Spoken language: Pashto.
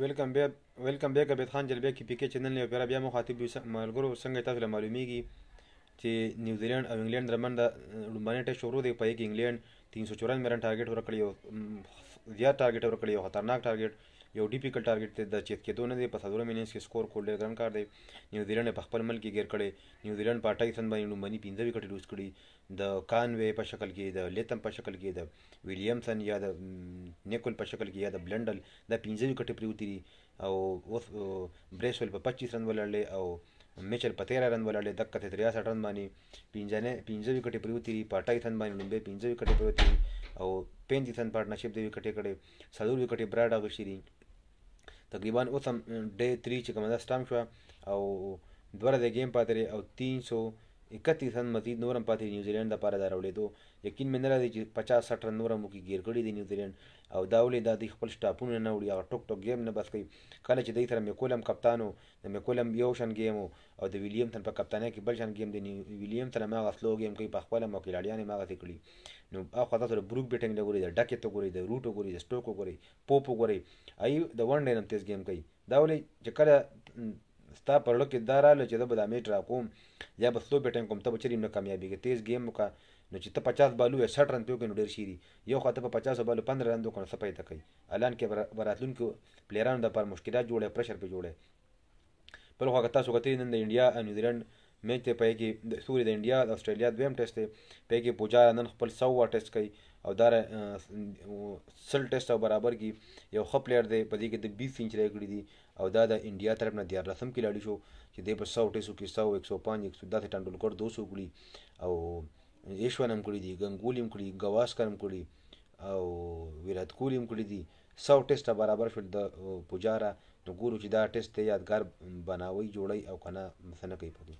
ویلکم بیا ویلکم بیا کبیر خان جلبیا کی پی کې چینل نه پیرا بیا مخاطب یو ملګرو څنګه تاسو له معلومیږي چې نیوزیلند او انګلند درمن د لومبانه ټیسټ شروع دی په کې انګلند 394 رن ټارګټ ورکړی او زیات ټارګټ ورکړی او خطرناک ټارګټ یو ډیفیکلټ ټارګټ ته د چیت کېدو نه دی په څلور مینټس کې سکور کول ډېر ګران کار دی نیوزیلند په خپل ملک کې ګیر کړي نیوزیلند په 28 رن باندې لومبني 15 وکټ لوز کړي د کانوي په شکل کې د لیتم په شکل کې د ویلیامسن یا د نیکل په شکل کې یا د بلندل د پنځه وی کټې پریوتی دي او اوس بریسول په 25 رن ولړلې او میچل په 13 رن ولړلې د کته 63 رن باندې پنځه نه پنځه وی کټې پریوتی دي په 28 رن باندې لومبه پنځه وی کټې پریوتی او پنځه رن پارټنرشپ دی وی کټې کړې سلور وی کټې براډ غشري تقریبا اوس هم ډے 3 چې کومه دا سټام شو او دوره د گیم پاتره او 300 31 رن مزید نورم پاتې نیوزیلند لپاره دا راوړېدو یقین مې نه راځي چې 50 60 رن نورم کې گیر کړی دی نیوزیلند او دا ولې دا د خپل سټاپونه نه وړي هغه ټوک ټوک گیم نه بس کوي کله چې دوی سره میکولم کپتانو د میکولم یو شن گیم او د ویلیام تن په کپتانۍ کې بل شن گیم دی ویلیام تر ما غفلو گیم کوي په خپل مو کې لاړیان ما غته کړی نو اخو تاسو بروک بیټینګ لګوري د ډکه ته ګوري د روټو ګوري د سټوک ګوري پوپو ګوري ای د ون ډینم تیز گیم کوي دا ولې چې کله ستا په لړ کې دا رااله چې زه به دا میچ راکوم یا به سلو بیټنګ کوم ته به چېرې نه کامیابېږي تیز ګیم وکړه نو چې ته پچاس بالو یا شټ رن پې وکړې نو ډېر ښه دي یو خوا ته په پچاس بالو پندرہ رن وکړو نو څه پیدا کوي الان کې به راتلونکو پلیرانو دپاره مشکلات جوړه پرشر پې جوړه بل خوا که تاسو کتلې نن د انډیا او نیوزیلینډ میچ دی په کې سوري د انډیا د استرالیا دویم ټیسټ دی په کې پوجا نن خپل 100 ټیسټ کوي او دا سل ټیسټ او برابر کی یو خپ پلیئر دی په دې کې د 20 سنچري کړې دي او دا د انډیا طرف نه 14 سم کلاړي شو چې د په 100 ټیسټو کې 100 105 110 ټنډولکر 200 کړي او ایشوانم کړي دي ګنګولیم کړي گواسکر هم کړي او ویرات کوهلی هم کړي دي 100 ټیسټه برابر شول د پوجارا نو ګورو چې دا ټیسټ یادګار بناوي جوړي او کنه مثنه کوي په